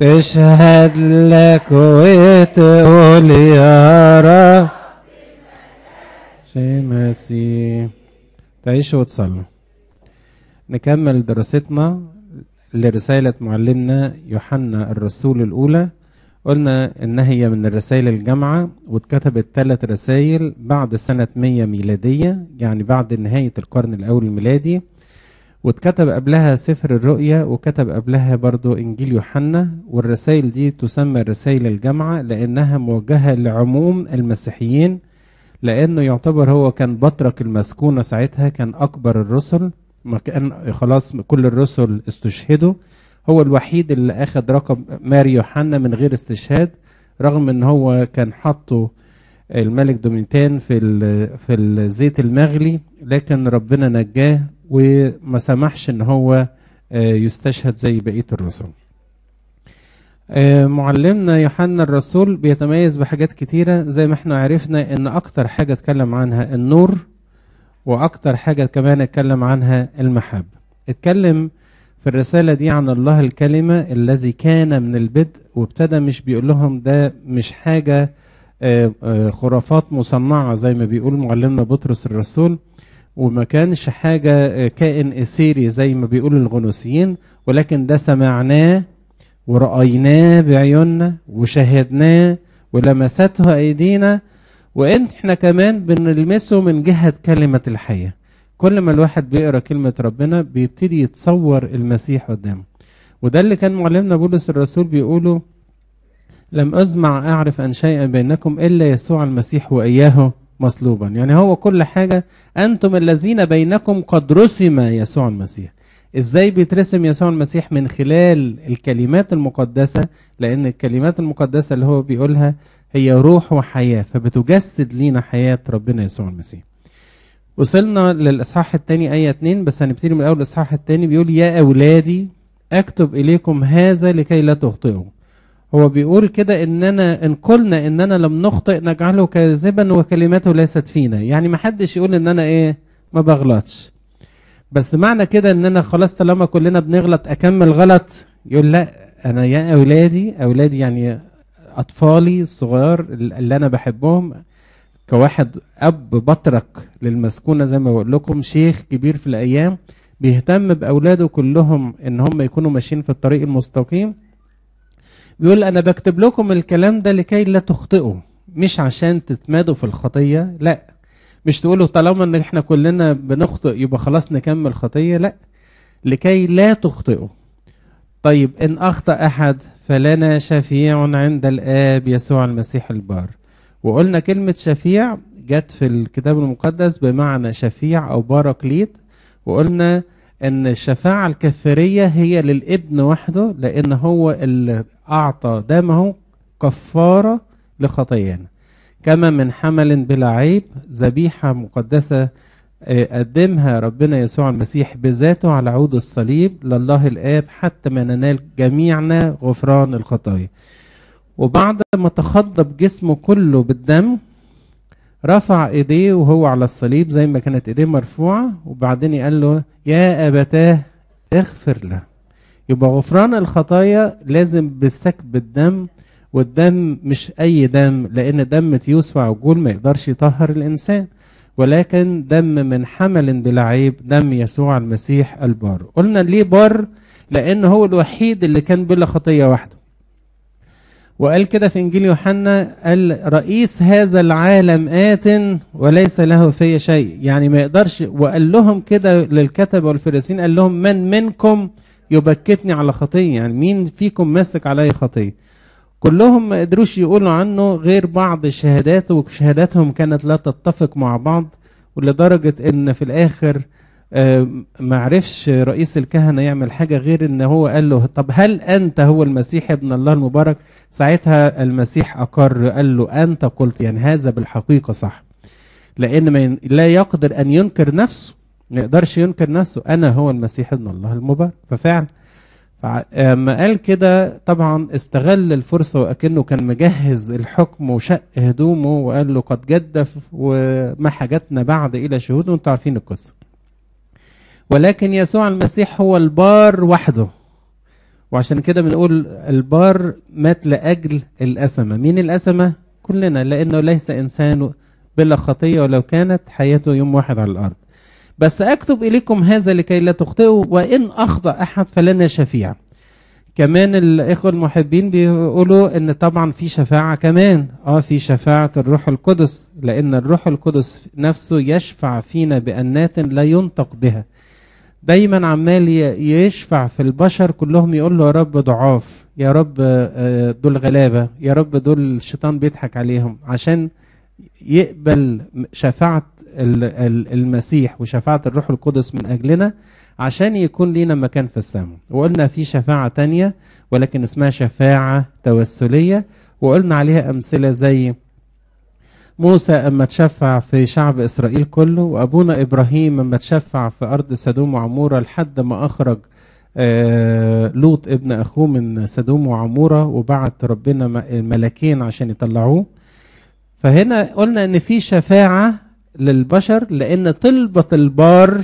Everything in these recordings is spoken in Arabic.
تشهد لك وتقول يا رب شي مسيح تعيش وتصلي نكمل دراستنا لرسالة معلمنا يوحنا الرسول الأولى قلنا إن هي من الرسائل الجامعة واتكتبت ثلاث رسائل بعد سنة 100 ميلادية يعني بعد نهاية القرن الأول الميلادي واتكتب قبلها سفر الرؤيا وكتب قبلها برضو إنجيل يوحنا والرسائل دي تسمى رسائل الجامعة لأنها موجهة لعموم المسيحيين لأنه يعتبر هو كان بطرك المسكونة ساعتها كان أكبر الرسل ما كان خلاص كل الرسل استشهدوا هو الوحيد اللي أخذ رقم ماري يوحنا من غير استشهاد رغم ان هو كان حاطه الملك دومينتان في في الزيت المغلي لكن ربنا نجاه وما سمحش ان هو آه، يستشهد زي بقيه الرسل آه، معلمنا يوحنا الرسول بيتميز بحاجات كتيرة زي ما احنا عرفنا ان اكتر حاجة اتكلم عنها النور واكتر حاجة كمان اتكلم عنها المحبة اتكلم في الرسالة دي عن الله الكلمة الذي كان من البدء وابتدى مش بيقول لهم ده مش حاجة آه، خرافات مصنعة زي ما بيقول معلمنا بطرس الرسول وما كانش حاجة آه، كائن إثيري زي ما بيقولوا الغنوسيين ولكن ده سمعناه ورأيناه بعيوننا وشاهدناه ولمسته أيدينا وإن إحنا كمان بنلمسه من جهة كلمة الحياة كل ما الواحد بيقرأ كلمة ربنا بيبتدي يتصور المسيح قدامه وده اللي كان معلمنا بولس الرسول بيقوله لم أزمع أعرف أن شيئا بينكم إلا يسوع المسيح وإياه مصلوبا يعني هو كل حاجة أنتم الذين بينكم قد رسم يسوع المسيح إزاي بيترسم يسوع المسيح من خلال الكلمات المقدسة لأن الكلمات المقدسة اللي هو بيقولها هي روح وحياة فبتجسد لينا حياة ربنا يسوع المسيح وصلنا للإصحاح الثاني آية 2 بس هنبتدي من الأول الإصحاح الثاني بيقول يا أولادي أكتب إليكم هذا لكي لا تخطئوا هو بيقول كده اننا ان قلنا اننا لم نخطئ نجعله كاذبا وكلمته ليست فينا يعني ما حدش يقول ان انا ايه ما بغلطش بس معنى كده ان انا خلاص طالما كلنا بنغلط اكمل غلط يقول لا انا يا اولادي اولادي يعني اطفالي الصغار اللي انا بحبهم كواحد اب بطرك للمسكونه زي ما بقول لكم شيخ كبير في الايام بيهتم باولاده كلهم ان هم يكونوا ماشيين في الطريق المستقيم بيقول أنا بكتب لكم الكلام ده لكي لا تخطئوا مش عشان تتمادوا في الخطية لا مش تقولوا طالما ان احنا كلنا بنخطئ يبقى خلاص نكمل خطية لا لكي لا تخطئوا طيب ان اخطأ احد فلنا شفيع عند الاب يسوع المسيح البار وقلنا كلمة شفيع جت في الكتاب المقدس بمعنى شفيع او باراكليت وقلنا ان الشفاعة الكفرية هي للابن وحده لان هو أعطى دمه كفارة لخطايانا كما من حمل بلا عيب ذبيحة مقدسة آه، قدمها ربنا يسوع المسيح بذاته على عود الصليب لله الآب حتى ما ننال جميعنا غفران الخطايا وبعد ما تخضب جسمه كله بالدم رفع ايديه وهو على الصليب زي ما كانت ايديه مرفوعه وبعدين قال له يا ابتاه اغفر له يبقى غفران الخطايا لازم بسكب الدم والدم مش اي دم لان دم تيوس وعجول ما يقدرش يطهر الانسان ولكن دم من حمل بلا عيب دم يسوع المسيح البار قلنا ليه بار لان هو الوحيد اللي كان بلا خطيه وحده وقال كده في انجيل يوحنا قال رئيس هذا العالم آت وليس له في شيء يعني ما يقدرش وقال لهم كده للكتب والفرسين قال لهم من منكم يبكتني على خطية يعني مين فيكم ماسك علي خطية كلهم ما قدروش يقولوا عنه غير بعض الشهادات وشهاداتهم كانت لا تتفق مع بعض ولدرجة ان في الاخر آه، ما عرفش رئيس الكهنة يعمل حاجة غير ان هو قال له طب هل انت هو المسيح ابن الله المبارك ساعتها المسيح اقر قال له انت قلت يعني هذا بالحقيقة صح لان لا يقدر ان ينكر نفسه ما يقدرش ينكر نفسه أنا هو المسيح ابن الله المبارك ففعلا لما قال كده طبعا استغل الفرصة وأكنه كان مجهز الحكم وشق هدومه وقال له قد جدف وما حاجتنا بعد إلى شهود وانتوا عارفين القصة ولكن يسوع المسيح هو البار وحده وعشان كده بنقول البار مات لأجل الأسمة مين الأسمة؟ كلنا لأنه ليس إنسان بلا خطية ولو كانت حياته يوم واحد على الأرض بس أكتب إليكم هذا لكي لا تخطئوا وإن أخطأ أحد فلنا شفيع كمان الإخوة المحبين بيقولوا إن طبعا في شفاعة كمان آه في شفاعة الروح القدس لأن الروح القدس نفسه يشفع فينا بأنات لا ينطق بها دايما عمال يشفع في البشر كلهم يقول له يا رب ضعاف يا رب آه، دول غلابه يا رب دول الشيطان بيضحك عليهم عشان يقبل شفاعه المسيح وشفاعة الروح القدس من أجلنا عشان يكون لينا مكان في السماء وقلنا في شفاعة تانية ولكن اسمها شفاعة توسلية وقلنا عليها أمثلة زي موسى أما تشفع في شعب إسرائيل كله وأبونا إبراهيم أما تشفع في أرض سدوم وعمورة لحد ما أخرج آه لوط ابن أخوه من سدوم وعمورة وبعت ربنا الملاكين عشان يطلعوه فهنا قلنا ان في شفاعه للبشر لأن طلبة البار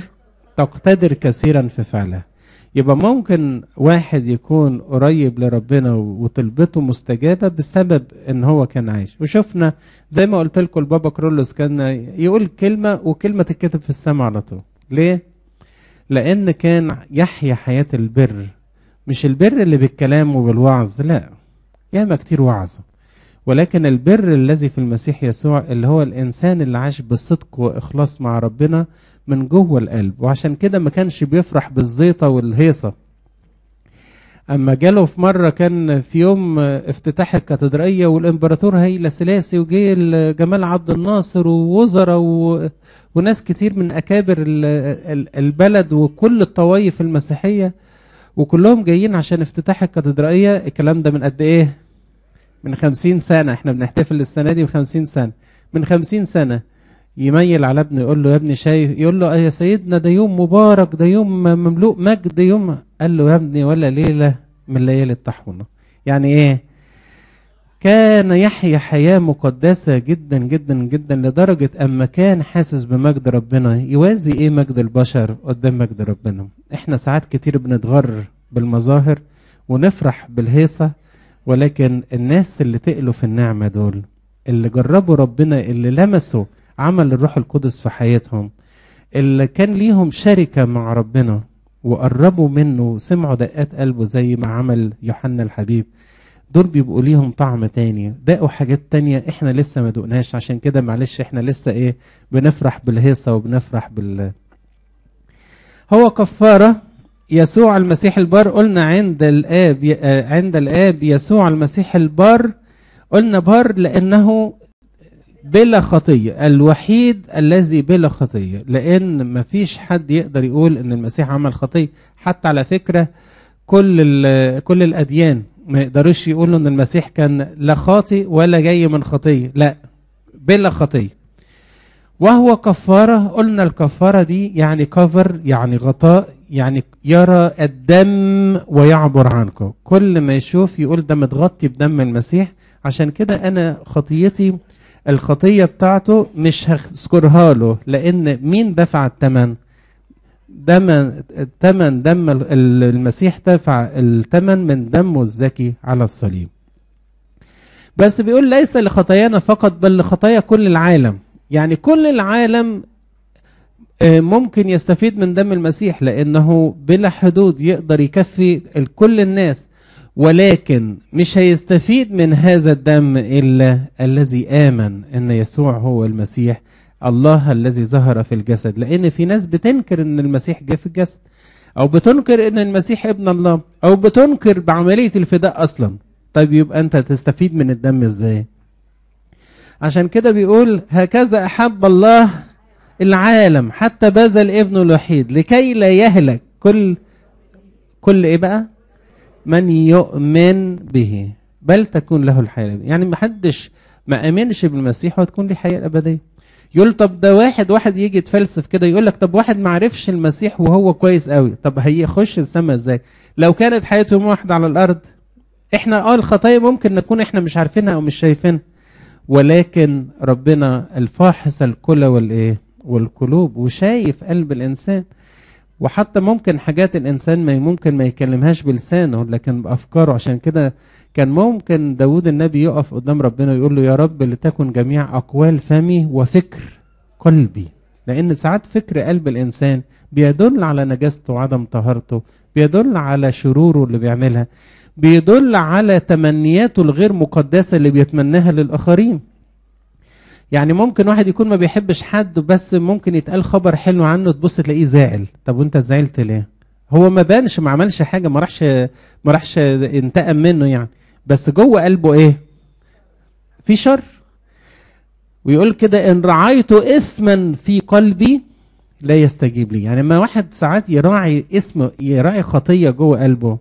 تقتدر كثيرا في فعلها يبقى ممكن واحد يكون قريب لربنا وطلبته مستجابه بسبب ان هو كان عايش وشفنا زي ما قلت لكم البابا كرولوس كان يقول كلمه وكلمه تتكتب في السماء على طول ليه لان كان يحيا حياه البر مش البر اللي بالكلام وبالوعظ لا ياما كتير وعظه ولكن البر الذي في المسيح يسوع اللي هو الانسان اللي عاش بصدق واخلاص مع ربنا من جوه القلب وعشان كده ما كانش بيفرح بالزيطه والهيصه اما جاله في مره كان في يوم افتتاح الكاتدرائيه والامبراطور هيلا سلاسي وجه جمال عبد الناصر ووزراء وناس كتير من اكابر البلد وكل الطوائف المسيحيه وكلهم جايين عشان افتتاح الكاتدرائيه الكلام ده من قد ايه من خمسين سنة احنا بنحتفل السنة دي بخمسين سنة من خمسين سنة يميل على ابنه يقول له يا ابني شايف يقول له يا سيدنا ده يوم مبارك ده يوم مملوء مجد يوم قال له يا ابني ولا ليلة من ليالي الطاحونة يعني ايه كان يحيى حياة مقدسة جدا جدا جدا لدرجة أما كان حاسس بمجد ربنا يوازي إيه مجد البشر قدام مجد ربنا إحنا ساعات كتير بنتغر بالمظاهر ونفرح بالهيصة ولكن الناس اللي تقلوا في النعمة دول اللي جربوا ربنا اللي لمسوا عمل الروح القدس في حياتهم اللي كان ليهم شركة مع ربنا وقربوا منه وسمعوا دقات قلبه زي ما عمل يوحنا الحبيب دول بيبقوا ليهم طعم تاني دقوا حاجات تانية احنا لسه ما دقناش عشان كده معلش احنا لسه ايه بنفرح بالهيصة وبنفرح بال هو كفارة يسوع المسيح البار قلنا عند الاب آه، عند الاب يسوع المسيح البار قلنا بار لانه بلا خطيه الوحيد الذي بلا خطيه لان ما فيش حد يقدر يقول ان المسيح عمل خطيه حتى على فكره كل كل الاديان ما يقدروش يقولوا ان المسيح كان لا خاطئ ولا جاي من خطيه لا بلا خطيه وهو كفاره قلنا الكفاره دي يعني كفر يعني غطاء يعني يرى الدم ويعبر عنكم كل ما يشوف يقول ده متغطي بدم المسيح عشان كده انا خطيتي الخطية بتاعته مش هذكرها له لأن مين دفع الثمن؟ دم الثمن دم المسيح دفع الثمن من دمه الزكي على الصليب. بس بيقول ليس لخطايانا فقط بل لخطايا كل العالم، يعني كل العالم آه، ممكن يستفيد من دم المسيح لأنه بلا حدود يقدر يكفي كل الناس ولكن مش هيستفيد من هذا الدم إلا الذي آمن أن يسوع هو المسيح الله الذي ظهر في الجسد لأن في ناس بتنكر أن المسيح جه في الجسد أو بتنكر أن المسيح ابن الله أو بتنكر بعملية الفداء أصلا طيب يبقى أنت تستفيد من الدم إزاي عشان كده بيقول هكذا أحب الله العالم حتى بذل ابنه الوحيد لكي لا يهلك كل كل ايه بقى من يؤمن به بل تكون له الحياه يعني ما حدش ما امنش بالمسيح وتكون له حياه ابديه يقول طب ده واحد واحد يجي يتفلسف كده يقول لك طب واحد ما عرفش المسيح وهو كويس قوي طب هيخش السماء ازاي لو كانت حياته يوم واحد على الارض احنا اه الخطايا ممكن نكون احنا مش عارفينها او مش شايفينها ولكن ربنا الفاحص الكلى والايه والقلوب وشايف قلب الإنسان وحتى ممكن حاجات الإنسان ما ممكن ما يكلمهاش بلسانه لكن بأفكاره عشان كده كان ممكن داود النبي يقف قدام ربنا ويقول له يا رب لتكن جميع أقوال فمي وفكر قلبي لأن ساعات فكر قلب الإنسان بيدل على نجاسته وعدم طهارته بيدل على شروره اللي بيعملها بيدل على تمنياته الغير مقدسة اللي بيتمناها للآخرين يعني ممكن واحد يكون ما بيحبش حد بس ممكن يتقال خبر حلو عنه تبص تلاقيه زعل طب وانت زعلت ليه هو ما بانش ما عملش حاجه ما راحش ما راحش انتقم منه يعني بس جوه قلبه ايه في شر ويقول كده ان رعيت اثما في قلبي لا يستجيب لي يعني ما واحد ساعات يراعي اسمه يراعي خطيه جوه قلبه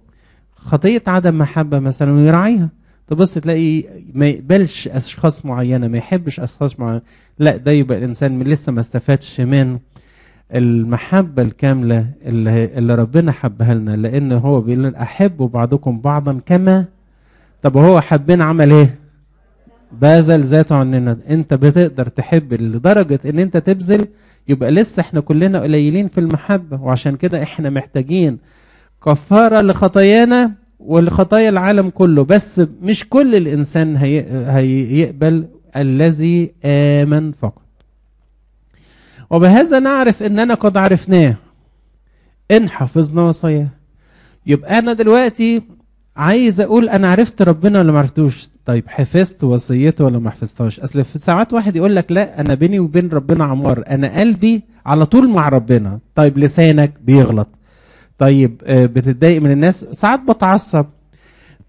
خطيه عدم محبه مثلا ويراعيها تبص تلاقي ما يقبلش اشخاص معينه ما يحبش اشخاص معينه لا ده يبقى الانسان لسه ما استفادش من المحبة الكاملة اللي, اللي ربنا حبها لنا لأن هو بيقول أحبوا بعضكم بعضا كما طب هو حبنا عمل إيه؟ بذل ذاته عننا أنت بتقدر تحب لدرجة إن أنت تبذل يبقى لسه إحنا كلنا قليلين في المحبة وعشان كده إحنا محتاجين كفارة لخطايانا والخطايا العالم كله بس مش كل الإنسان هيقبل الذي آمن فقط وبهذا نعرف أننا قد عرفناه إن حفظنا وصاياه يبقى أنا دلوقتي عايز أقول أنا عرفت ربنا ولا ما عرفتوش طيب حفظت وصيته ولا ما حفظتهاش أصل في ساعات واحد يقول لك لا أنا بيني وبين ربنا عمار أنا قلبي على طول مع ربنا طيب لسانك بيغلط طيب آه، بتتضايق من الناس ساعات بتعصب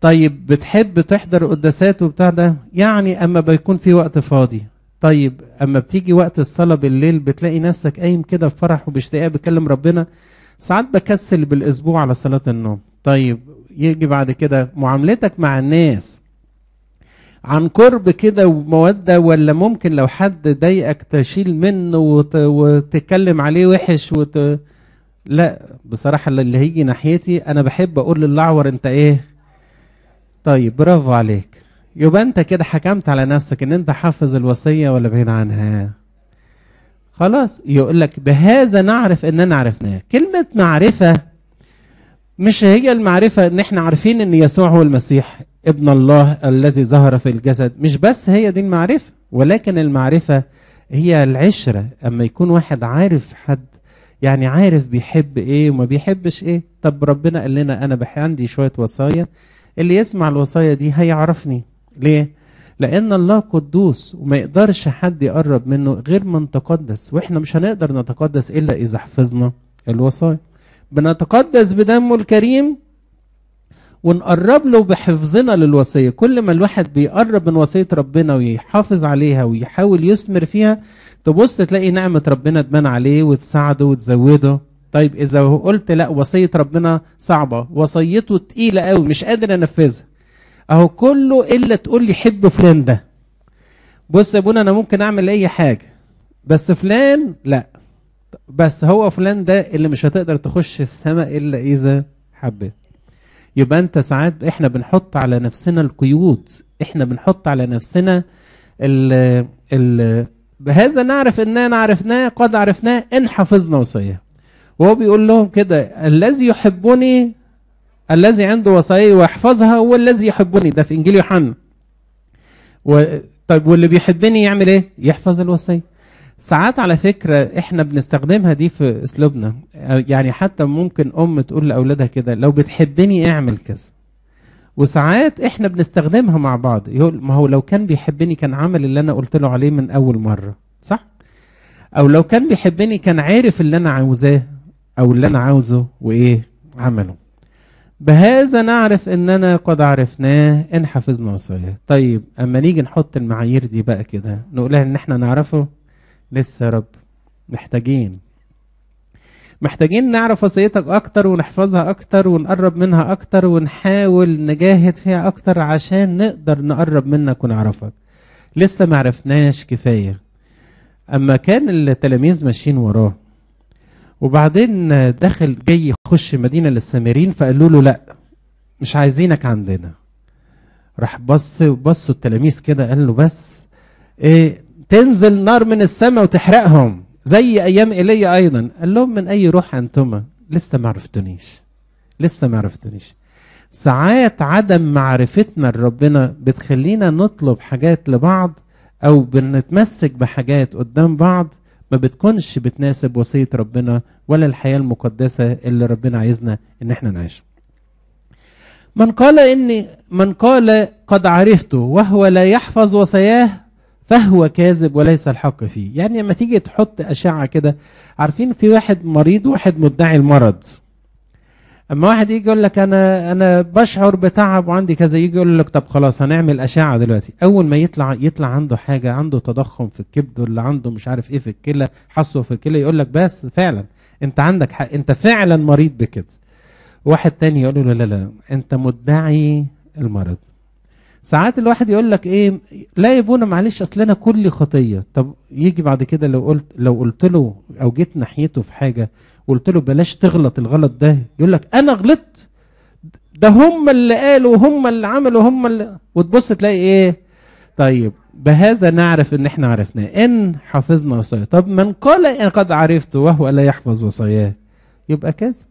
طيب بتحب تحضر قداسات وبتاع ده يعني اما بيكون في وقت فاضي طيب اما بتيجي وقت الصلاه بالليل بتلاقي نفسك قايم كده بفرح وباشتياق بتكلم ربنا ساعات بكسل بالاسبوع على صلاه النوم طيب يجي بعد كده معاملتك مع الناس عن قرب كده ومودة ولا ممكن لو حد ضايقك تشيل منه وتتكلم عليه وحش وت... لا بصراحة اللي هيجي ناحيتي أنا بحب أقول للأعور أنت إيه طيب برافو عليك يبقى أنت كده حكمت على نفسك أن أنت حافظ الوصية ولا بعيد عنها خلاص يقول لك بهذا نعرف أننا عرفناه كلمة معرفة مش هي المعرفة أن احنا عارفين أن يسوع هو المسيح ابن الله الذي ظهر في الجسد مش بس هي دي المعرفة ولكن المعرفة هي العشرة أما يكون واحد عارف حد يعني عارف بيحب ايه وما بيحبش ايه طب ربنا قال لنا انا عندي شويه وصايا اللي يسمع الوصايا دي هيعرفني ليه لان الله قدوس وما يقدرش حد يقرب منه غير من تقدس واحنا مش هنقدر نتقدس الا اذا حفظنا الوصايا بنتقدس بدمه الكريم ونقرب له بحفظنا للوصيه كل ما الواحد بيقرب من وصيه ربنا ويحافظ عليها ويحاول يثمر فيها تبص تلاقي نعمة ربنا تبان عليه وتساعده وتزوده طيب إذا قلت لا وصية ربنا صعبة وصيته تقيلة قوي مش قادر أنفذها أهو كله إلا تقول لي حب فلان ده بص يا ابونا أنا ممكن أعمل أي حاجة بس فلان لا بس هو فلان ده اللي مش هتقدر تخش السماء إلا إذا حبيت يبقى أنت ساعات إحنا بنحط على نفسنا القيود إحنا بنحط على نفسنا ال الـ بهذا نعرف اننا عرفناه قد عرفناه ان حفظنا وصاياه وهو بيقول لهم كده الذي يحبني الذي عنده وصايا ويحفظها هو الذي يحبني ده في انجيل يوحنا و... طيب واللي بيحبني يعمل ايه يحفظ الوصيه ساعات على فكره احنا بنستخدمها دي في اسلوبنا يعني حتى ممكن ام تقول لاولادها كده لو بتحبني اعمل كذا وساعات احنا بنستخدمها مع بعض يقول ما هو لو كان بيحبني كان عمل اللي انا قلت له عليه من اول مره صح او لو كان بيحبني كان عارف اللي انا عاوزاه او اللي انا عاوزه وايه عمله بهذا نعرف اننا قد عرفناه ان حفظنا وصاياه طيب اما نيجي نحط المعايير دي بقى كده نقولها ان احنا نعرفه لسه يا رب محتاجين محتاجين نعرف وصيتك اكتر ونحفظها اكتر ونقرب منها اكتر ونحاول نجاهد فيها اكتر عشان نقدر نقرب منك ونعرفك لسه معرفناش كفايه اما كان التلاميذ ماشيين وراه وبعدين دخل جاي يخش مدينه للسامرين فقالوا له لا مش عايزينك عندنا راح بص بصوا التلاميذ كده قال له بس ايه تنزل نار من السماء وتحرقهم زي ايام ايليا ايضا قال لهم من اي روح انتما لسه ما عرفتونيش لسه ما عرفتونيش ساعات عدم معرفتنا لربنا بتخلينا نطلب حاجات لبعض او بنتمسك بحاجات قدام بعض ما بتكونش بتناسب وصيه ربنا ولا الحياه المقدسه اللي ربنا عايزنا ان احنا نعيشها من قال اني من قال قد عرفته وهو لا يحفظ وصاياه فهو كاذب وليس الحق فيه يعني لما تيجي تحط أشعة كده عارفين في واحد مريض وواحد مدعي المرض اما واحد يجي يقول لك انا انا بشعر بتعب وعندي كذا يجي يقول لك طب خلاص هنعمل اشعه دلوقتي اول ما يطلع يطلع عنده حاجه عنده تضخم في الكبد ولا عنده مش عارف ايه في الكلى حصوه في الكلى يقول لك بس فعلا انت عندك حق انت فعلا مريض بكده واحد تاني يقول له لا لا انت مدعي المرض ساعات الواحد يقول لك ايه لا يا ابونا معلش اصل انا كلي خطيه طب يجي بعد كده لو قلت لو قلت له او جيت ناحيته في حاجه وقلت له بلاش تغلط الغلط ده يقول لك انا غلطت ده هم اللي قالوا هم اللي عملوا هم اللي وتبص تلاقي ايه طيب بهذا نعرف ان احنا عرفناه ان حفظنا وصاياه طب من قال ان قد عرفت وهو لا يحفظ وصاياه يبقى كذب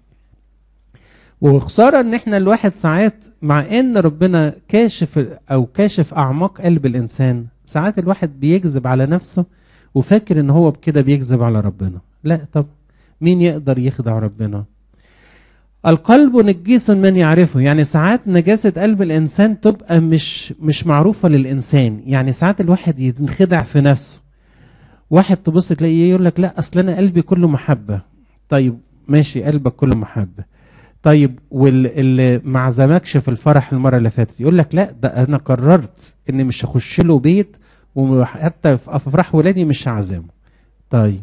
وخساره ان احنا الواحد ساعات مع ان ربنا كاشف او كاشف اعماق قلب الانسان ساعات الواحد بيكذب على نفسه وفاكر ان هو بكده بيكذب على ربنا لا طب مين يقدر يخدع ربنا القلب نجيس من يعرفه يعني ساعات نجاسة قلب الإنسان تبقى مش مش معروفة للإنسان يعني ساعات الواحد ينخدع في نفسه واحد تبص تلاقيه يقول لك لا أصل أنا قلبي كله محبة طيب ماشي قلبك كله محبة طيب واللي ما عزمكش في الفرح المره اللي فاتت يقول لك لا ده انا قررت ان مش هخش له بيت وحتى في افراح ولادي مش هعزمه طيب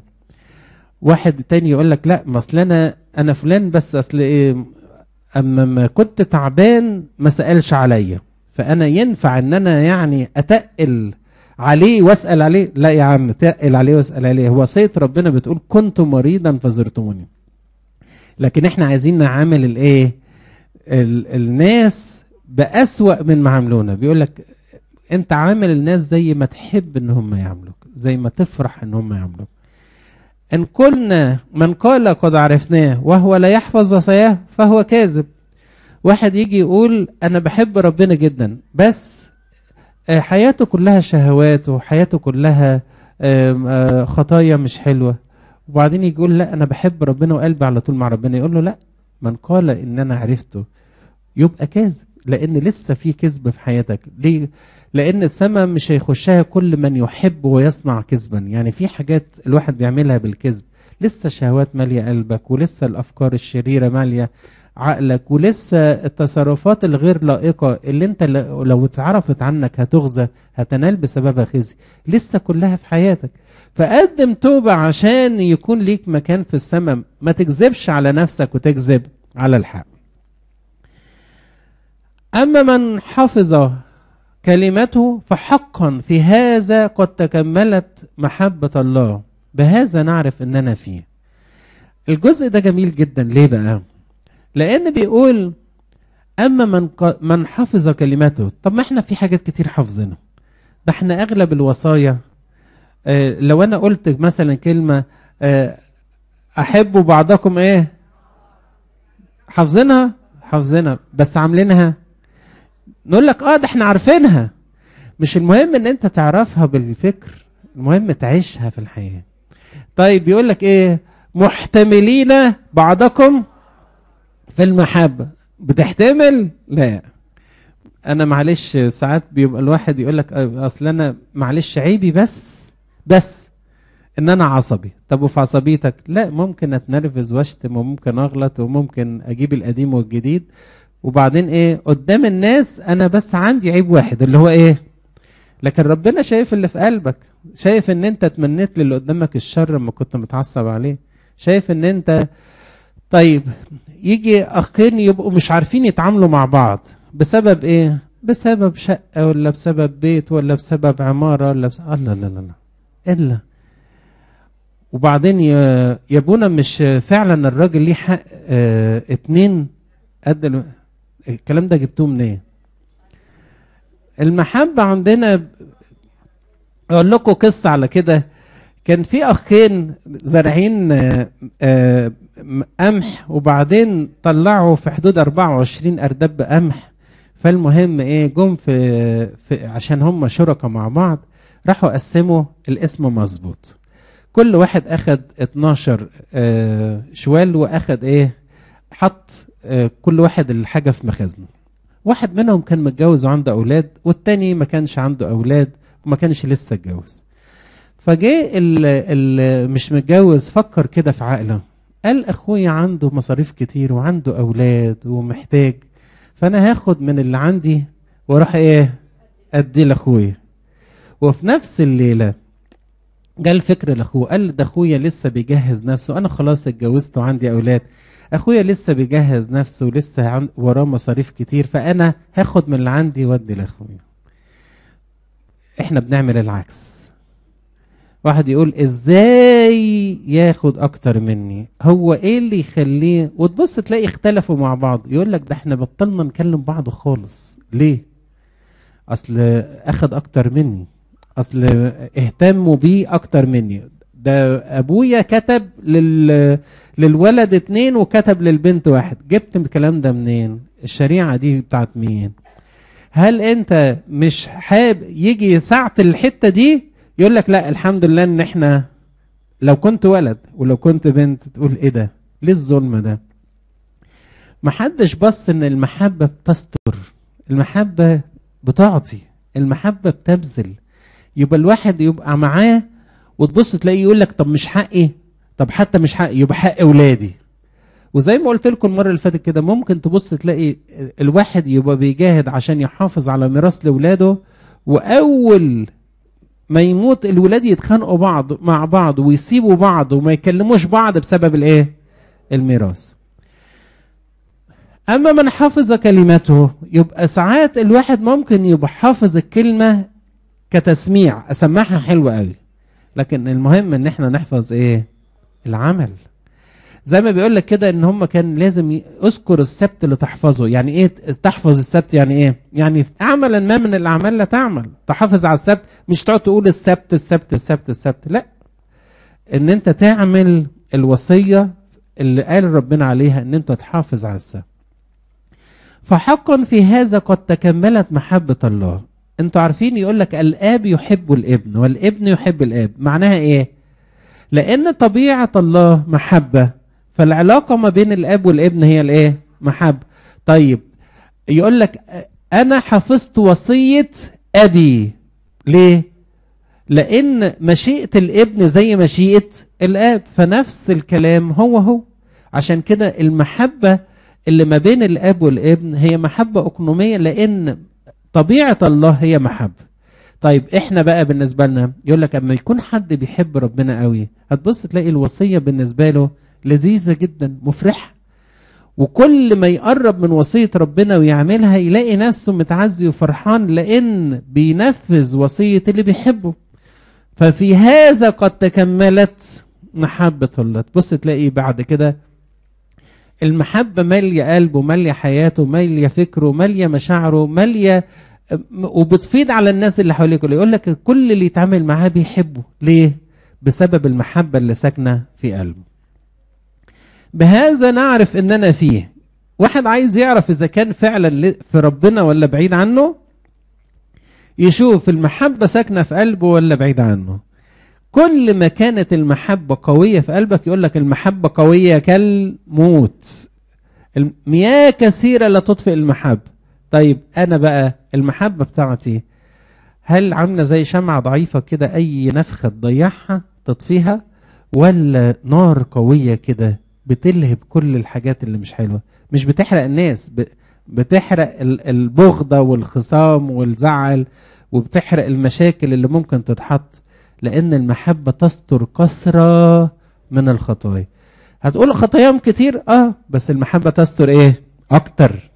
واحد تاني يقول لك لا ما اصل انا انا فلان بس اصل ايه اما ما كنت تعبان ما سالش عليا فانا ينفع ان انا يعني اتقل عليه واسال عليه لا يا عم تقل عليه واسال عليه هو وصيه ربنا بتقول كنت مريضا فزرتموني لكن احنا عايزين نعامل الايه ال الناس بأسوأ من ما عاملونا بيقول لك انت عامل الناس زي ما تحب ان هم يعاملوك زي ما تفرح ان هم يعاملوك ان كلنا من قال قد عرفناه وهو لا يحفظ وصاياه فهو كاذب واحد يجي يقول انا بحب ربنا جدا بس آه، حياته كلها شهوات وحياته كلها آه، خطايا مش حلوه وبعدين يقول لا انا بحب ربنا وقلبي على طول مع ربنا يقول له لا من قال ان انا عرفته يبقى كاذب لان لسه في كذب في حياتك ليه لان السماء مش هيخشها كل من يحب ويصنع كذبا يعني في حاجات الواحد بيعملها بالكذب لسه الشهوات ماليه قلبك ولسه الافكار الشريره ماليه عقلك ولسه التصرفات الغير لائقة اللي انت لو اتعرفت عنك هتغزى هتنال بسببها خزي لسه كلها في حياتك فقدم توبة عشان يكون ليك مكان في السماء ما تكذبش على نفسك وتكذب على الحق أما من حفظ كلمته فحقا في هذا قد تكملت محبة الله بهذا نعرف أننا فيه الجزء ده جميل جدا ليه بقى لأن بيقول أما من من حفظ كلمته طب ما احنا في حاجات كتير حافظينها ده احنا أغلب الوصايا آه، لو أنا قلت مثلا كلمة آه، احب أحبوا بعضكم إيه حافظينها حافظينها بس عاملينها نقول لك اه ده احنا عارفينها مش المهم ان انت تعرفها بالفكر المهم تعيشها في الحياة طيب بيقول لك ايه محتملين بعضكم في المحبة بتحتمل لا انا معلش ساعات بيبقى الواحد يقول لك اصل انا معلش عيبي بس بس ان انا عصبي طب وفي عصبيتك لا ممكن اتنرفز واشتم وممكن اغلط وممكن اجيب القديم والجديد وبعدين ايه قدام الناس انا بس عندي عيب واحد اللي هو ايه لكن ربنا شايف اللي في قلبك شايف ان انت تمنيت للي قدامك الشر لما كنت متعصب عليه شايف ان انت طيب يجي اخين يبقوا مش عارفين يتعاملوا مع بعض بسبب ايه بسبب شقه ولا بسبب بيت ولا بسبب عماره ولا بسبب... الله لا لا لا الا وبعدين يا ابونا مش فعلا الراجل ليه حق اه اتنين قد الكلام ده جبتوه منين إيه؟ المحبه عندنا اقول لكم قصه على كده كان في اخين زارعين آه، آه، قمح وبعدين طلعوا في حدود 24 اردب قمح فالمهم ايه جم في, في عشان هم شركاء مع بعض راحوا قسموا الاسم مظبوط كل واحد اخد 12 آه شوال واخد ايه حط آه كل واحد الحاجه في مخازنه واحد منهم كان متجوز وعنده اولاد والتاني ما كانش عنده اولاد وما كانش لسه اتجوز فجاء اللي مش متجوز فكر كده في عقله قال اخويا عنده مصاريف كتير وعنده اولاد ومحتاج فانا هاخد من اللي عندي واروح ايه ادي لاخويا وفي نفس الليله جاء الفكر لاخوه قال ده اخويا لسه بيجهز نفسه انا خلاص اتجوزت وعندي اولاد اخويا لسه بيجهز نفسه ولسه وراه مصاريف كتير فانا هاخد من اللي عندي وادي لاخويا احنا بنعمل العكس واحد يقول ازاي ياخد اكتر مني هو ايه اللي يخليه وتبص تلاقي اختلفوا مع بعض يقول لك ده احنا بطلنا نكلم بعض خالص ليه اصل اخد اكتر مني اصل اهتموا بيه اكتر مني ده ابويا كتب لل للولد اتنين وكتب للبنت واحد جبت الكلام ده منين الشريعه دي بتاعت مين هل انت مش حاب يجي ساعه الحته دي يقول لك لا الحمد لله ان احنا لو كنت ولد ولو كنت بنت تقول ايه ده ليه الظلم ده محدش بص ان المحبة بتستر المحبة بتعطي المحبة بتبذل يبقى الواحد يبقى معاه وتبص تلاقيه يقول لك طب مش حقي طب حتى مش حقي يبقى حق اولادي وزي ما قلت لكم المره اللي فاتت كده ممكن تبص تلاقي الواحد يبقى بيجاهد عشان يحافظ على ميراث لاولاده واول ما يموت الولاد يتخانقوا بعض مع بعض ويسيبوا بعض وما يكلموش بعض بسبب الايه الميراث اما من حفظ كلمته يبقى ساعات الواحد ممكن يبقى حافظ الكلمه كتسميع اسمعها حلوه قوي لكن المهم ان احنا نحفظ ايه العمل زي ما بيقول لك كده ان هم كان لازم اذكر السبت لتحفظه يعني ايه تحفظ السبت يعني ايه يعني اعملا ما من الاعمال لا تعمل تحافظ على السبت مش تقعد تقول السبت السبت السبت السبت لا ان انت تعمل الوصيه اللي قال ربنا عليها ان انت تحافظ على السبت فحقا في هذا قد تكملت محبه الله انتوا عارفين يقول لك الاب يحب الابن والابن يحب الاب معناها ايه لان طبيعه الله محبه فالعلاقة ما بين الاب والابن هي الايه محب طيب يقول لك انا حفظت وصية ابي ليه لان مشيئة الابن زي مشيئة الاب فنفس الكلام هو هو عشان كده المحبة اللي ما بين الاب والابن هي محبة اقنوميه لان طبيعة الله هي محبة طيب احنا بقى بالنسبة لنا يقول لك اما يكون حد بيحب ربنا قوي هتبص تلاقي الوصية بالنسبة له لذيذة جدا مفرحة وكل ما يقرب من وصية ربنا ويعملها يلاقي نفسه متعزي وفرحان لأن بينفذ وصية اللي بيحبه ففي هذا قد تكملت محبة الله تبص تلاقي بعد كده المحبة مالية قلبه مالية حياته مالية فكره مالية مشاعره مالية وبتفيض على الناس اللي حواليه كله يقول لك كل اللي يتعامل معاه بيحبه ليه؟ بسبب المحبة اللي ساكنة في قلبه بهذا نعرف اننا فيه واحد عايز يعرف اذا كان فعلا في ربنا ولا بعيد عنه يشوف المحبه ساكنه في قلبه ولا بعيد عنه كل ما كانت المحبه قويه في قلبك يقول لك المحبه قويه كالموت مياه كثيره لا تطفئ المحبه طيب انا بقى المحبه بتاعتي هل عامله زي شمعه ضعيفه كده اي نفخه تضيعها تطفيها ولا نار قويه كده بتلهب كل الحاجات اللي مش حلوة مش بتحرق الناس بتحرق البغضة والخصام والزعل وبتحرق المشاكل اللي ممكن تتحط لأن المحبة تستر كثرة من الخطايا هتقول خطاياهم كتير اه بس المحبة تستر ايه اكتر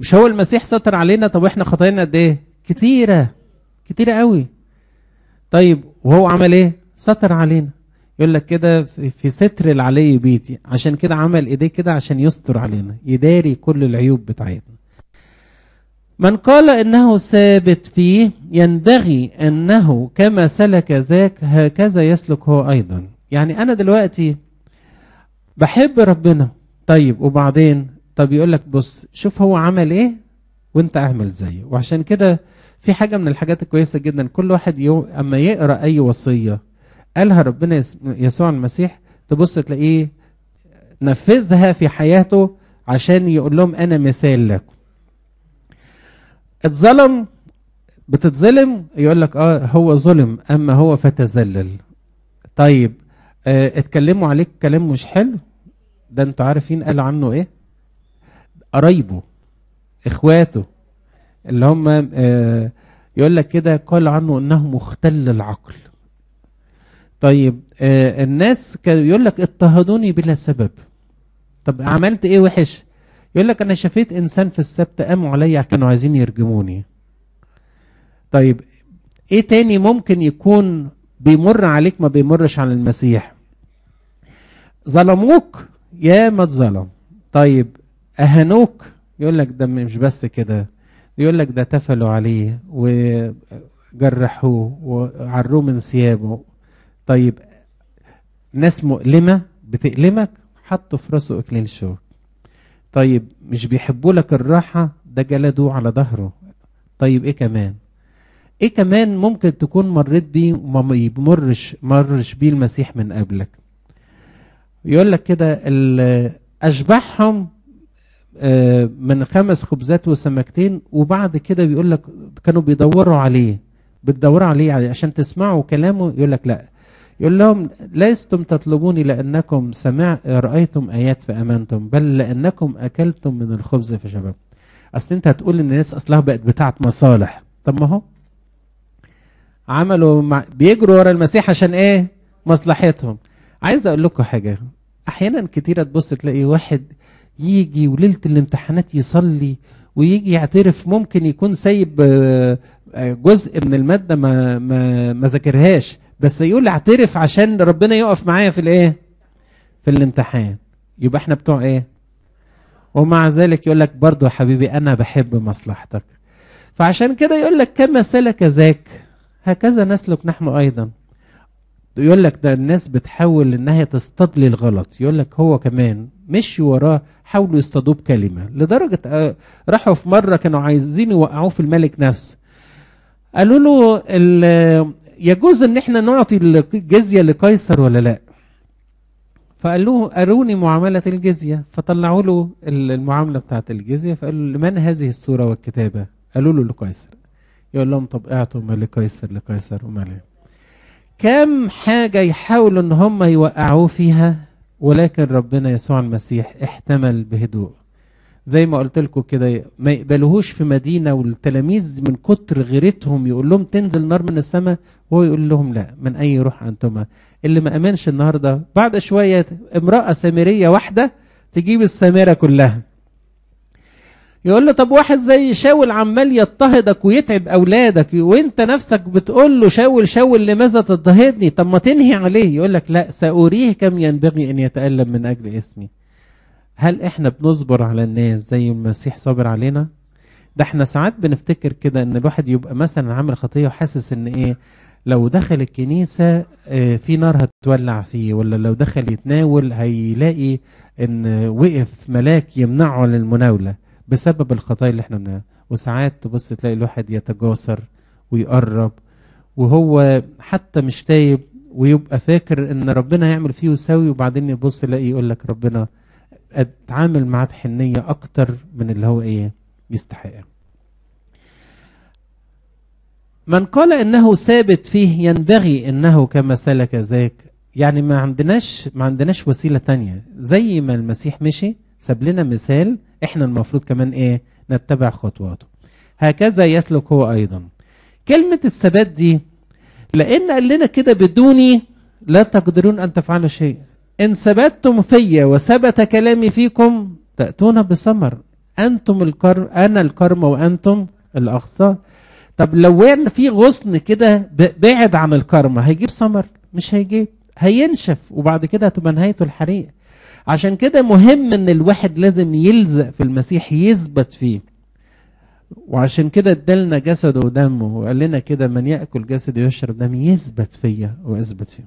مش هو المسيح ستر علينا طب احنا خطايانا قد ايه كتيرة كتيرة قوي طيب وهو عمل ايه ستر علينا يقول لك كده في ستر العلي بيتي عشان كده عمل ايديه كده عشان يستر علينا يداري كل العيوب بتاعتنا من قال انه ثابت فيه ينبغي انه كما سلك ذاك هكذا يسلك هو ايضا يعني انا دلوقتي بحب ربنا طيب وبعدين طب يقول لك بص شوف هو عمل ايه وانت اعمل زيه وعشان كده في حاجه من الحاجات الكويسه جدا كل واحد يوم اما يقرا اي وصيه قالها ربنا يسوع المسيح تبص تلاقيه نفذها في حياته عشان يقول لهم انا مثال لكم اتظلم بتتظلم يقول لك اه هو ظلم اما هو فتذلل طيب اه اتكلموا عليك كلام مش حلو ده انتوا عارفين قال عنه ايه قرايبه اخواته اللي هم اه يقول لك كده قال عنه انه مختل العقل طيب آه الناس كانوا يقول لك اضطهدوني بلا سبب طب عملت ايه وحش يقول لك انا شفيت انسان في السبت قاموا عليا كانوا عايزين يرجموني طيب ايه تاني ممكن يكون بيمر عليك ما بيمرش على المسيح ظلموك يا ما اتظلم طيب اهانوك يقول لك ده مش بس كده يقول لك ده تفلوا عليه وجرحوه وعروه من ثيابه طيب ناس مؤلمة بتألمك حطوا في راسه إكليل شوك طيب مش بيحبوا لك الراحة ده جلدوه على ظهره طيب إيه كمان إيه كمان ممكن تكون مريت بيه وما يمرش مرش بيه المسيح من قبلك يقول لك كده أشبعهم آه، من خمس خبزات وسمكتين وبعد كده بيقول لك كانوا بيدوروا عليه بتدوروا عليه عشان تسمعوا كلامه يقول لك لا يقول لهم لستم تطلبوني لأنكم سمع رأيتم آيات فأمنتم بل لأنكم أكلتم من الخبز شباب أصل أنت هتقول إن الناس أصلها بقت بتاعة مصالح طب ما هو عملوا مع... بيجروا ورا المسيح عشان إيه مصلحتهم عايز أقول لكم حاجة أحيانا كتيرة تبص تلاقي واحد يجي وليلة الامتحانات يصلي ويجي يعترف ممكن يكون سايب آه، جزء من المادة ما ما ما ذاكرهاش بس يقول اعترف عشان ربنا يقف معايا في الايه في الامتحان يبقى احنا بتوع ايه ومع ذلك يقول لك برضه يا حبيبي انا بحب مصلحتك فعشان كده يقول لك كما سلك ذاك هكذا نسلك نحن ايضا يقول لك ده الناس بتحاول انها تصطاد لي الغلط يقول لك هو كمان مشي وراه حاولوا يصطادوه بكلمه لدرجه آه، راحوا في مره كانوا عايزين يوقعوه في الملك نفسه قالوا له يجوز ان احنا نعطي الجزية لقيصر ولا لا فقال له أروني معاملة الجزية فطلعوا له المعاملة بتاعت الجزية فقالوا لمن هذه الصورة والكتابة قالوا له لقيصر يقول لهم طب اعطوا ما لقيصر لقيصر وما لا كم حاجة يحاولوا ان هم يوقعوه فيها ولكن ربنا يسوع المسيح احتمل بهدوء زي ما قلت لكم كده ما يقبلوهوش في مدينة والتلاميذ من كتر غيرتهم يقول لهم تنزل نار من السماء وهو يقول لهم لا من أي روح أنتما اللي ما أمنش النهاردة بعد شوية امرأة سامرية واحدة تجيب السامرة كلها يقول له طب واحد زي شاول عمال يضطهدك ويتعب أولادك وانت نفسك بتقول له شاول شاول لماذا تضطهدني طب ما تنهي عليه يقول لك لا سأريه كم ينبغي أن يتألم من أجل اسمي هل احنا بنصبر على الناس زي المسيح صابر علينا ده احنا ساعات بنفتكر كده ان الواحد يبقى مثلا عامل خطيه وحاسس ان ايه لو دخل الكنيسه آه، في نار هتولع فيه ولا لو دخل يتناول هيلاقي ان وقف ملاك يمنعه للمناولة بسبب الخطايا اللي احنا بنعملها وساعات تبص تلاقي الواحد يتجاسر ويقرب وهو حتى مش تايب ويبقى فاكر ان ربنا هيعمل فيه وساوي وبعدين يبص يلاقي يقول لك ربنا اتعامل معاه بحنيه اكتر من اللي هو ايه يستحقها من قال انه ثابت فيه ينبغي انه كما سلك ذاك يعني ما عندناش ما عندناش وسيله تانية زي ما المسيح مشي ساب لنا مثال احنا المفروض كمان ايه نتبع خطواته هكذا يسلك هو ايضا كلمه الثبات دي لان قال لنا كده بدوني لا تقدرون ان تفعلوا شيء إن ثبتتم فيا وثبت كلامي فيكم تأتون بثمر أنتم الكرم أنا الكرم وأنتم الأقصى طب لو في غصن كده بعد عن الكرم هيجيب ثمر مش هيجيب هينشف وبعد كده هتبقى نهايته الحريق عشان كده مهم ان الواحد لازم يلزق في المسيح يثبت فيه وعشان كده ادالنا جسده ودمه وقال لنا كده من ياكل جسدي ويشرب دمي يثبت فيا واثبت فيه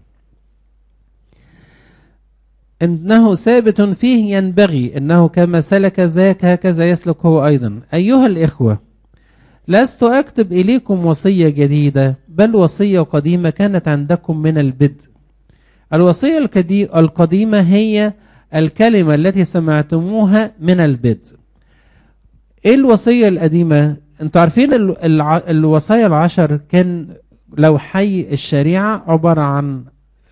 أنه ثابت فيه ينبغي أنه كما سلك ذاك هكذا يسلك هو أيضا أيها الإخوة لست أكتب إليكم وصية جديدة بل وصية قديمة كانت عندكم من البدء الوصية القديمة هي الكلمة التي سمعتموها من البدء إيه الوصية القديمة أنتوا عارفين الوصايا العشر كان لو حي الشريعة عبارة عن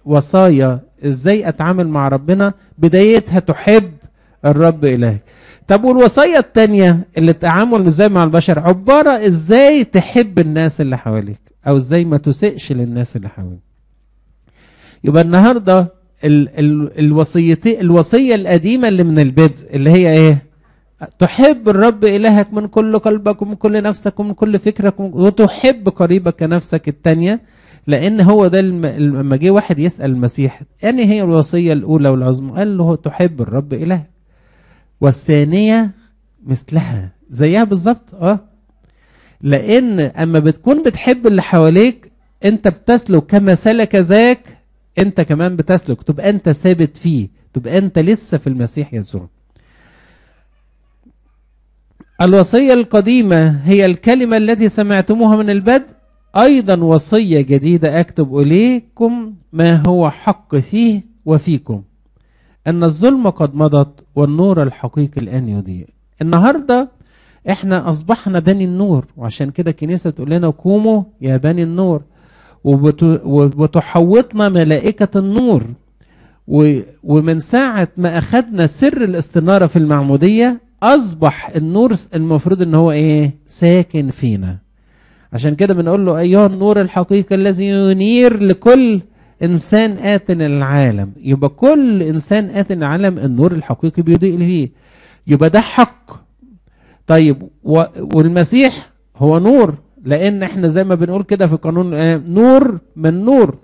وصايا ازاي اتعامل مع ربنا بدايتها تحب الرب الهك طب والوصيه الثانيه اللي التعامل ازاي مع البشر عباره ازاي تحب الناس اللي حواليك او ازاي ما تسئش للناس اللي حواليك يبقى النهارده ال ال الوصية, الوصيه القديمه اللي من البدء اللي هي ايه تحب الرب إلهك من كل قلبك ومن كل نفسك ومن كل فكرك وتحب قريبك كنفسك التانية لأن هو ده لما جه واحد يسأل المسيح أن هي الوصية الأولى والعظمى قال له تحب الرب إلهك والثانية مثلها زيها بالظبط اه لأن أما بتكون بتحب اللي حواليك أنت بتسلك كما سلك ذاك أنت كمان بتسلك تبقى أنت ثابت فيه تبقى أنت لسه في المسيح يسوع الوصية القديمة هي الكلمة التي سمعتموها من البدء أيضا وصية جديدة أكتب إليكم ما هو حق فيه وفيكم أن الظلم قد مضت والنور الحقيقي الآن يضيء النهاردة احنا أصبحنا بني النور وعشان كده الكنيسة تقول لنا قوموا يا بني النور وتحوطنا ملائكة النور ومن ساعة ما أخذنا سر الاستنارة في المعمودية أصبح النور المفروض أن هو إيه ساكن فينا عشان كده بنقول له أيها النور الحقيقي الذي ينير لكل إنسان آت العالم يبقى كل إنسان آت العالم النور الحقيقي بيضيء فيه يبقى ده حق طيب و... والمسيح هو نور لأن احنا زي ما بنقول كده في قانون آه، نور من نور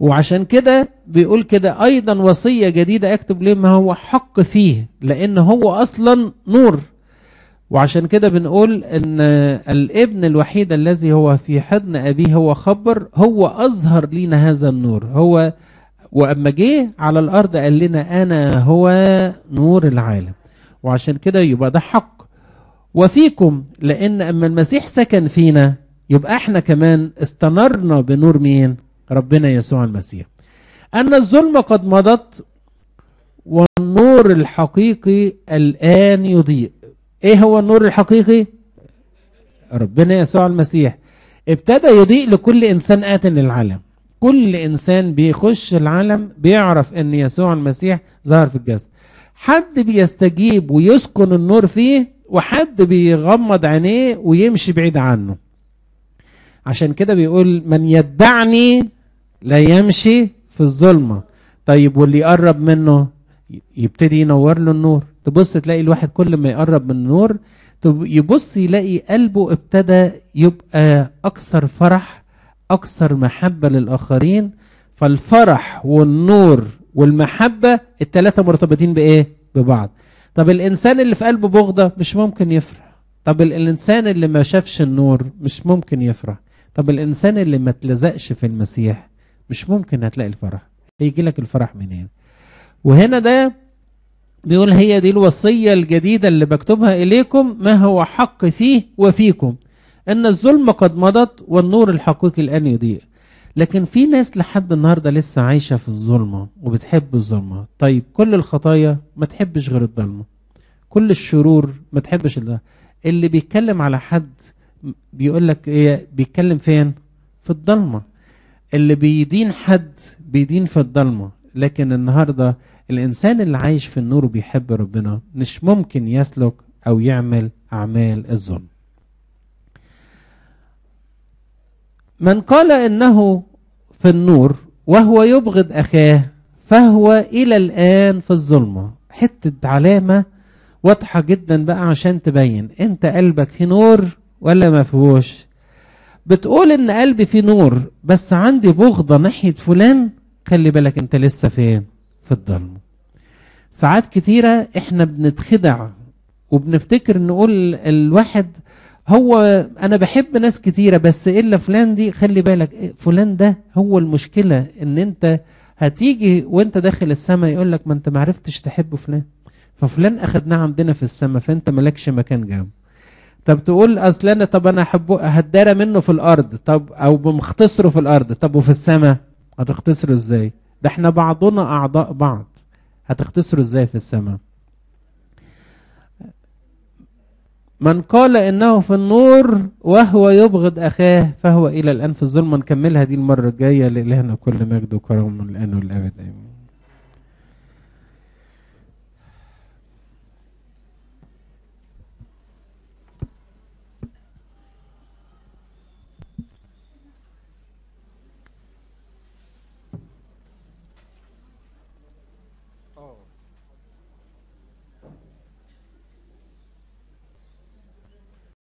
وعشان كده بيقول كده أيضا وصية جديدة أكتب ليه ما هو حق فيه لأن هو أصلا نور وعشان كده بنقول ان الابن الوحيد الذي هو في حضن أبيه هو خبر هو أظهر لنا هذا النور هو وأما جه على الأرض قال لنا أنا هو نور العالم وعشان كده يبقى ده حق وفيكم لأن أما المسيح سكن فينا يبقى احنا كمان استنرنا بنور مين ربنا يسوع المسيح أن الظلمة قد مضت والنور الحقيقي الآن يضيء ايه هو النور الحقيقي ربنا يسوع المسيح ابتدى يضيء لكل انسان ات للعالم كل انسان بيخش العالم بيعرف ان يسوع المسيح ظهر في الجسد حد بيستجيب ويسكن النور فيه وحد بيغمض عينيه ويمشي بعيد عنه عشان كده بيقول من يدعني لا يمشي في الظلمه طيب واللي يقرب منه يبتدي ينور له النور تبص تلاقي الواحد كل ما يقرب من النور يبص يلاقي قلبه ابتدى يبقى أكثر فرح أكثر محبة للآخرين فالفرح والنور والمحبة التلاتة مرتبطين بإيه؟ ببعض طب الإنسان اللي في قلبه بغضة مش ممكن يفرح طب الإنسان اللي ما شافش النور مش ممكن يفرح طب الإنسان اللي ما تلزقش في المسيح مش ممكن هتلاقي الفرح هيجي لك الفرح منين وهنا ده بيقول هي دي الوصية الجديدة اللي بكتبها إليكم ما هو حق فيه وفيكم أن الظلم قد مضت والنور الحقيقي الآن يضيء لكن في ناس لحد النهاردة لسه عايشة في الظلمة وبتحب الظلمة طيب كل الخطايا ما تحبش غير الظلمة كل الشرور ما تحبش ده اللي بيتكلم على حد بيقول لك ايه بيتكلم فين في الضلمة اللي بيدين حد بيدين في الضلمة لكن النهاردة الإنسان اللي عايش في النور وبيحب ربنا مش ممكن يسلك أو يعمل أعمال الظلم من قال إنه في النور وهو يبغض أخاه فهو إلى الآن في الظلمة حتة علامة واضحة جدا بقى عشان تبين أنت قلبك في نور ولا ما فيهوش بتقول إن قلبي في نور بس عندي بغضة ناحية فلان خلي بالك أنت لسه فين في الضلمة ساعات كتيرة احنا بنتخدع وبنفتكر نقول الواحد هو انا بحب ناس كتيرة بس إيه الا فلان دي خلي بالك فلان ده هو المشكلة ان انت هتيجي وانت داخل السماء يقول لك ما انت معرفتش تحب فلان ففلان اخدناه نعم عندنا في السماء فانت ملكش مكان جنبه طب تقول اصل انا طب انا احبه هتدارى منه في الارض طب او بمختصره في الارض طب وفي السماء هتختصره ازاي ده احنا بعضنا اعضاء بعض هتختصروا ازاي في السماء من قال انه في النور وهو يبغض اخاه فهو الى الان في الظلم نكملها دي المره الجايه لالهنا كل مجد وكرم الان والابد امين